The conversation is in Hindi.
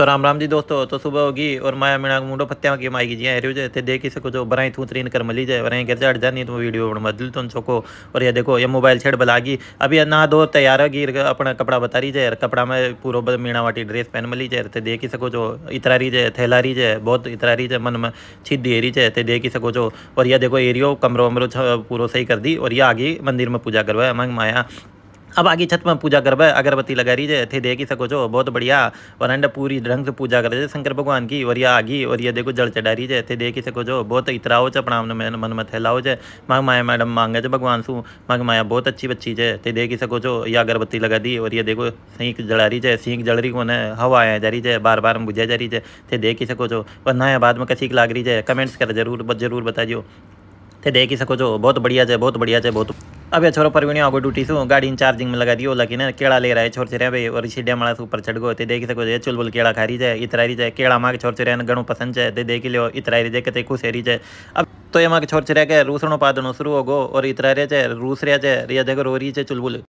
तो राम राम जी दोस्तों तो सुबह होगी और माया मीणा मुंडो पत्तिया की माई की जी हेरियो जाते देख ही सको जो बराई थू तरीन कर मिली जाए बराई गिर जानी तो वीडियो मदल तुम छोको और ये देखो ये मोबाइल छेड़ गई अभी ना दो तैयार होगी अपना कपड़ा बता रही जाए कपड़ा में पूरा मीणा वाटी ड्रेस पहन मिली जाए तो देख ही सको जो इतरा रही जाए थैला रही जाए बहुत इतरा रही जाए मन में छिदी दे जाए तो देख ही सको जो और यह देखो एरियो कमरो वमरो पूरा सही कर दी और यह आ गई मंदिर में पूजा करवाया मंग माया अब आगे छत में पूजा करब अगरबत्ती लगा रही है थे देख ही सको बहुत बढ़िया और अंडा पूरी ढंग से पूजा करे शंकर भगवान की और यह आगी और ये देखो जल चढ़ा रही है थे ही सको जो बहुत इतराओ छ अपना मन में थैलाओ छे मग माया मैडम मांगे जो भगवान सू मांग माया बहुत अच्छी बच्ची है थे ही सको जो ये अगरबत्ती लगा दी और ये देखो सीख जला रही है सीख जल रही कौन है हवा आया जा रही है बार बार बुझा जा रही है थे ही सको जो और नया बाद में कसीक लाग रही है कमेंट्स कर जरूर जरूर बता दियो थे ही सको जो बहुत बढ़िया है बहुत बढ़िया है बहुत अब भी परवीणी आगो ड्यूटी सु गाड़ी चार्जिंग में लगा दियो लगी ना केड़ा ले रहा है छोर छोरे भाई और इसी माला से ऊपर चढ़ गो तो ते देख सको चुल केड़ा खा रही जाए इतरा रही जाए केड़ा माँ के छोर छोरे घणो पसंद है ते तो देख लियो इतरा रही जाए कते खुश रही जाए अब तो ये माँ के छोर छोरे के रूसणो पादनो शुरू हो गो और इतरा रहे जाए रूस रहा जाए रिया जगह रो रही है चुलबुल